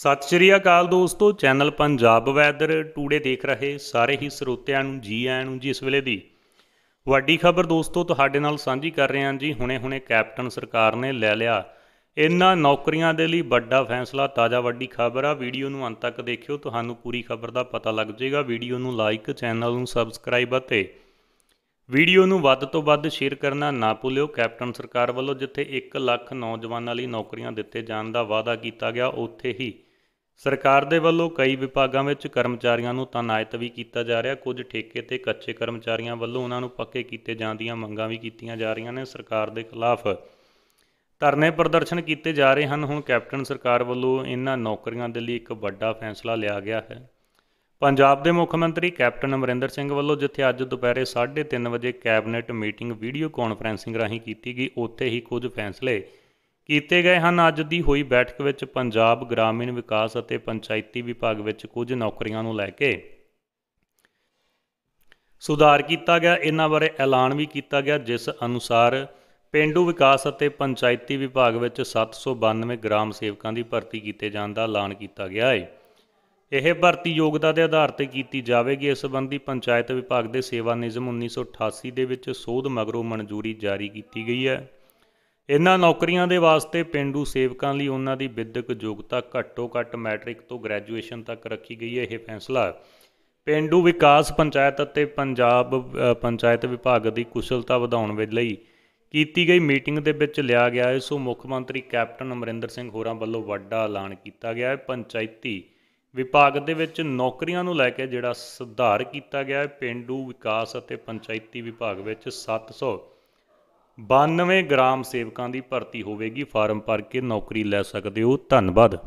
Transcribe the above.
ਸਤਿ ਸ਼੍ਰੀ ਅਕਾਲ ਦੋਸਤੋ channel Punjab weather today ਦੇਖ ਰਹੇ ਸਾਰੇ ਹੀ ਸਰੋਤਿਆਂ ਨੂੰ ਜੀ ਆਇਆਂ ਨੂੰ ਜੀ ਇਸ ਵੇਲੇ ਦੀ ਵੱਡੀ ਖਬਰ ਦੋਸਤੋ ਤੁਹਾਡੇ ਨਾਲ ਸਾਂਝੀ ਕਰ ਰਹੇ ਹਾਂ ਜੀ ਹੁਣੇ-ਹੁਣੇ ਕੈਪਟਨ ਸਰਕਾਰ ਨੇ ਲੈ ਲਿਆ ਇਨ੍ਹਾਂ ਨੌਕਰੀਆਂ ਦੇ ਲਈ ਵੱਡਾ ਫੈਸਲਾ ਤਾਜ਼ਾ ਵੱਡੀ ਖਬਰ ਆ ਵੀਡੀਓ ਨੂੰ ਅੰਤ ਤੱਕ ਦੇਖਿਓ ਤੁਹਾਨੂੰ ਪੂਰੀ ਖਬਰ ਦਾ ਪਤਾ ਲੱਗ ਜਾਏਗਾ ਵੀਡੀਓ ਨੂੰ ਲਾਈਕ ਚੈਨਲ ਨੂੰ ਸਬਸਕ੍ਰਾਈਬ ਅਤੇ ਵੀਡੀਓ ਨੂੰ ਵੱਧ ਤੋਂ ਵੱਧ ਸ਼ੇਅਰ ਕਰਨਾ ਨਾ ਭੁੱਲਿਓ ਕੈਪਟਨ ਸਰਕਾਰ ਵੱਲੋਂ ਜਿੱਥੇ 1 ਲੱਖ ਨੌਜਵਾਨਾਂ ਲਈ ਨੌਕਰੀਆਂ ਦਿੱਤੇ ਜਾਣ ਦਾ ਵਾਅਦਾ ਕੀਤਾ ਗਿਆ ਉੱਥੇ ਹੀ ਸਰਕਾਰ ਦੇ ਵੱਲੋਂ ਕਈ ਵਿਭਾਗਾਂ ਵਿੱਚ ਕਰਮਚਾਰੀਆਂ ਨੂੰ ਤਨਾਇਤ ਵੀ ਕੀਤਾ ਜਾ ਰਿਹਾ ਕੁਝ ਠੇਕੇ ਤੇ ਕੱਚੇ ਕਰਮਚਾਰੀਆਂ ਵੱਲੋਂ ਉਹਨਾਂ ਨੂੰ ਪੱਕੇ ਕੀਤੇ ਜਾਣ ਦੀਆਂ ਮੰਗਾਂ ਵੀ ਕੀਤੀਆਂ ਜਾ ਰਹੀਆਂ ਨੇ ਸਰਕਾਰ ਦੇ ਖਿਲਾਫ ਧਰਨੇ ਪ੍ਰਦਰਸ਼ਨ ਕੀਤੇ ਜਾ ਰਹੇ ਹਨ ਹੁਣ ਕੈਪਟਨ ਸਰਕਾਰ ਵੱਲੋਂ ਇਹਨਾਂ ਨੌਕਰੀਆਂ ਦੇ ਲਈ ਇੱਕ ਵੱਡਾ ਫੈਸਲਾ ਲਿਆ ਗਿਆ ਹੈ ਪੰਜਾਬ ਦੇ ਮੁੱਖ ਮੰਤਰੀ ਕੈਪਟਨ ਅਮਰਿੰਦਰ ਸਿੰਘ ਵੱਲੋਂ ਜਿੱਥੇ ਅੱਜ ਦੁਪਹਿਰੇ 3:30 ਵਜੇ ਕੈਬਨਿਟ ਮੀਟਿੰਗ ਵੀਡੀਓ ਕਾਨਫਰੈਂਸਿੰਗ ਰਾਹੀਂ ਕੀਤੀ ਗਈ ਉੱਥੇ ਹੀ ਕੁਝ ਫੈਸਲੇ ਕੀਤੇ ਗਏ ਹਨ ਅੱਜ ਦੀ ਹੋਈ ਬੈਠਕ ਵਿੱਚ ਪੰਜਾਬ ਗ੍ਰਾਮੀਣ ਵਿਕਾਸ ਅਤੇ ਪੰਚਾਇਤੀ ਵਿਭਾਗ ਵਿੱਚ ਕੁਝ ਨੌਕਰੀਆਂ ਨੂੰ ਲੈ ਕੇ ਸੁਧਾਰ ਕੀਤਾ ਗਿਆ ਇਹਨਾਂ ਬਾਰੇ ਐਲਾਨ ਵੀ ਕੀਤਾ ਗਿਆ ਜਿਸ ਅਨੁਸਾਰ ਪਿੰਡੂ ਵਿਕਾਸ ਅਤੇ ਪੰਚਾਇਤੀ ਵਿਭਾਗ ਵਿੱਚ 792 ਗ੍ਰਾਮ ਸੇਵਕਾਂ ਦੀ ਭਰਤੀ ਕੀਤੇ ਜਾਣ ਦਾ ਐਲਾਨ ਕੀਤਾ ਗਿਆ ਹੈ ਇਹ ਭਰਤੀ ਯੋਗਤਾ ਦੇ ਆਧਾਰ ਤੇ ਕੀਤੀ ਜਾਵੇਗੀ ਇਸ ਸੰਬੰਧੀ ਪੰਚਾਇਤ ਵਿਭਾਗ ਦੇ ਸੇਵਾ ਨਿਯਮ 1988 ਦੇ ਵਿੱਚ ਸੋਧ ਮਗਰੋਂ ਮਨਜ਼ੂਰੀ ਜਾਰੀ ਕੀਤੀ ਗਈ ਹੈ ਇਹਨਾਂ ਨੌਕਰੀਆਂ ਦੇ ਵਾਸਤੇ ਪਿੰਡੂ ਸੇਵਕਾਂ ਲਈ ਉਹਨਾਂ ਦੀ ਵਿਦਿਅਕ ਯੋਗਤਾ ਘੱਟੋ ਘੱਟ ਮੈਟ੍ਰਿਕ ਤੋਂ ਗ੍ਰੈਜੂਏਸ਼ਨ ਤੱਕ ਰੱਖੀ ਗਈ ਹੈ ਇਹ ਫੈਸਲਾ ਪਿੰਡੂ ਵਿਕਾਸ ਪੰਚਾਇਤ ਅਤੇ ਪੰਜਾਬ ਪੰਚਾਇਤ ਵਿਭਾਗ ਦੀ ਕੁਸ਼ਲਤਾ ਵਧਾਉਣ ਦੇ ਲਈ ਕੀਤੀ ਗਈ ਮੀਟਿੰਗ ਦੇ ਵਿੱਚ ਲਿਆ ਗਿਆ ਹੈ ਸੋ ਮੁੱਖ ਮੰਤਰੀ ਕੈਪਟਨ ਅਮਰਿੰਦਰ ਸਿੰਘ ਹੋਰਾਂ ਵੱਲੋਂ ਵੱਡਾ ਐਲਾਨ ਕੀਤਾ ਗਿਆ ਹੈ ਪੰਚਾਇਤੀ ਵਿਭਾਗ ਦੇ ਵਿੱਚ ਨੌਕਰੀਆਂ ਨੂੰ ਲੈ ਕੇ ਜਿਹੜਾ ਸੁਧਾਰ ਕੀਤਾ ਗਿਆ ਹੈ ਪਿੰਡੂ ਵਿਕਾਸ ਅਤੇ ਪੰਚਾਇਤੀ ਵਿਭਾਗ ਵਿੱਚ 700 92 ਗ੍ਰਾਮ ਸੇਵਕਾਂ ਦੀ ਭਰਤੀ ਹੋਵੇਗੀ ਫਾਰਮ ਭਰ ਕੇ ਨੌਕਰੀ ਲੈ ਸਕਦੇ ਹੋ ਧੰਨਵਾਦ